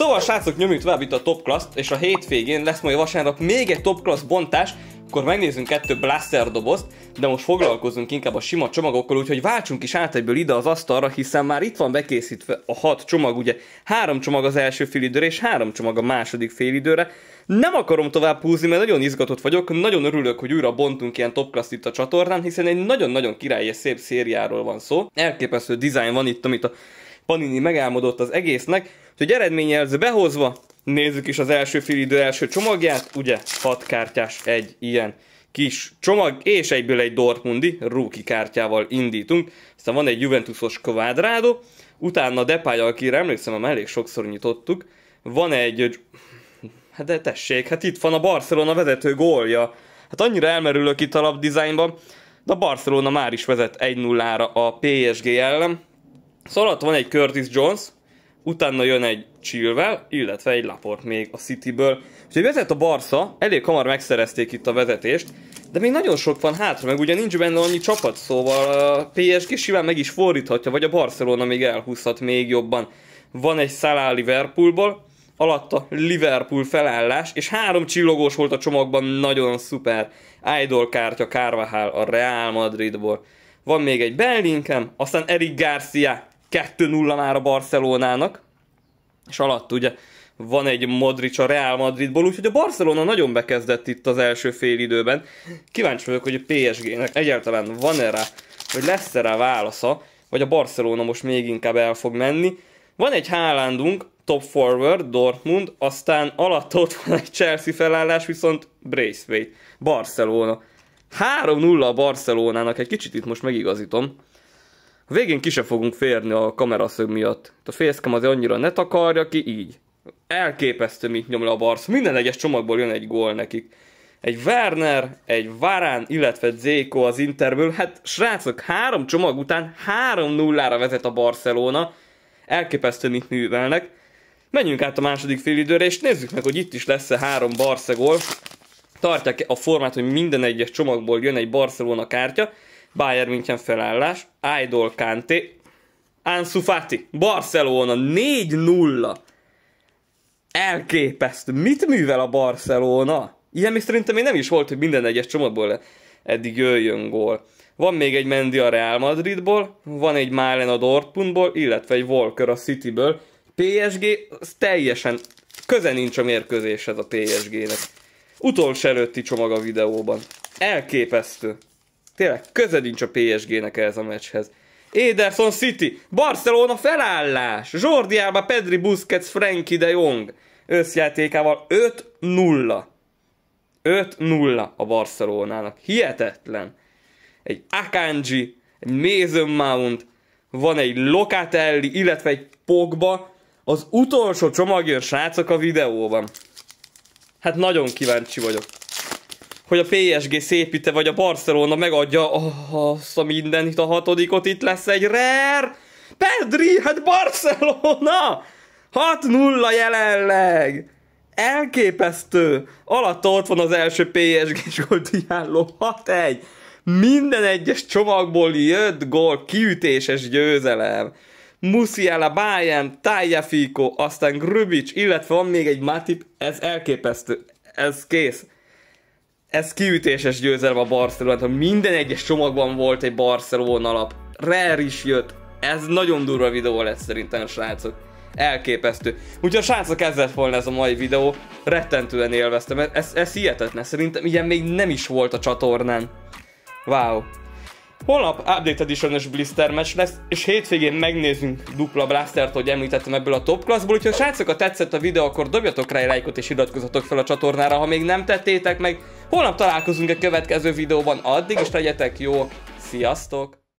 Szóval srácok, nyomjuk tovább itt a Top class és a hétvégén lesz majd vasárnap még egy Top Class bontás, akkor megnézzünk kettő blaster dobozt, de most foglalkozunk inkább a sima csomagokkal, úgyhogy váltsunk is át egyből ide az asztalra, hiszen már itt van bekészítve a hat csomag, ugye három csomag az első félidőre és három csomag a második félidőre. Nem akarom tovább húzni, mert nagyon izgatott vagyok, nagyon örülök, hogy újra bontunk ilyen top class itt a csatornán, hiszen egy nagyon-nagyon királyi szép szériáról van szó. Elképesztő design van itt, amit a Panini megálmodott az egésznek, úgyhogy eredményjelző behozva, nézzük is az első félidő első csomagját, ugye 6 kártyás egy ilyen kis csomag, és egyből egy Dortmundi rúki kártyával indítunk. Aztán van egy Juventusos kvádrádó, utána Depay, akire emlékszem, már elég sokszor nyitottuk, van egy... Hát de tessék, hát itt van a Barcelona vezető gólja. Hát annyira elmerülök itt a labdizájnban, de a Barcelona már is vezet 1-0-ra a PSG ellen. Szóval ott van egy Curtis Jones, utána jön egy Chilwell, illetve egy Laport még a Cityből. Úgyhogy vezet a Barca, elég hamar megszerezték itt a vezetést, de még nagyon sok van hátra, meg ugye nincs benne annyi csapat, szóval a uh, PSG simán meg is fordíthatja, vagy a Barcelona még elhúzhat még jobban. Van egy Salah Liverpoolból, alatta Liverpool felállás, és három csillogós volt a csomagban, nagyon szuper. Idol kártya Carvajal a Real Madridból. Van még egy Bellingham, aztán Eric Garcia 2-0 már a Barcelonának, és alatt ugye van egy Modric a Real Madridból, úgyhogy a Barcelona nagyon bekezdett itt az első fél időben. Kíváncsi vagyok, hogy a PSG-nek egyáltalán van-e rá, vagy lesz-e rá válasza, vagy a Barcelona most még inkább el fog menni. Van egy Haalandunk, top forward, Dortmund, aztán alatt ott van egy Chelsea felállás, viszont Braceway, Barcelona. 3-0 a Barcelonának, egy kicsit itt most megigazítom. A végén ki se fogunk férni a kameraszög miatt. A facecam azért annyira ne takarja ki, így. Elképesztő, mit nyom le a barsz. Minden egyes csomagból jön egy gól nekik. Egy Werner, egy Varán, illetve Zéko az Interből. Hát srácok, három csomag után 3-0-ra vezet a Barcelona. Elképesztő, mit művelnek. Menjünk át a második félidőre, és nézzük meg, hogy itt is lesz-e három Barce gól. Tartják a formát, hogy minden egyes csomagból jön egy Barcelona kártya. Bayern München felállás, Idol Kanté, Ansu Fati, Barcelona 4-0. Elképesztő. Mit művel a Barcelona? Ilyen még szerintem még nem is volt, hogy minden egyes csomagból eddig jöjjön gól. Van még egy Mendy a Real Madridból, van egy Málen a Dortmundból, illetve egy Volker a Cityből. PSG teljesen köze nincs a mérkőzéshez a PSG-nek. Utolsó előtti csomag a videóban. Elképesztő. Tényleg köze nincs a PSG-nek ehhez a meccshez. Ederson City, Barcelona felállás, Jordi Alba, Pedri Busquets, Frenkie de Jong összjátékával 5-0. 5-0 a Barcelonának. Hihetetlen. Egy Akanji, egy Mason Mount, van egy Locatelli, illetve egy Pogba, az utolsó csomag jön srácok a videóban. Hát nagyon kíváncsi vagyok hogy a PSG szépíte, vagy a Barcelona megadja oh, azt a mindenit, a hatodikot, itt lesz egy rare. Pedri, hát Barcelona! 6-0 jelenleg! Elképesztő! Alatta ott van az első PSG-s góldiálló, 6-1! Minden egyes csomagból jött gól, kiütéses győzelem. Musiala, Bayern, Tajafico, aztán Grubic, illetve van még egy Matip, ez elképesztő, ez kész ez kiütéses győzelem a Barcelonát, minden egyes csomagban volt egy Barcelona alap. Rare is jött, ez nagyon durva videó lesz szerintem srácok. Elképesztő. Úgyhogy a srácok ez lett volna ez a mai videó, rettentően élveztem, ez, ez hihetetlen, szerintem ilyen még nem is volt a csatornán. Wow. Holnap Update edition Blister match lesz, és hétvégén megnézzünk dupla blastert, hogy említettem ebből a top classból, úgyhogy srácok, ha tetszett a videó, akkor dobjatok rá egy lájkot és iratkozzatok fel a csatornára, ha még nem tettétek meg. Holnap találkozunk a következő videóban, addig is legyetek jó, sziasztok!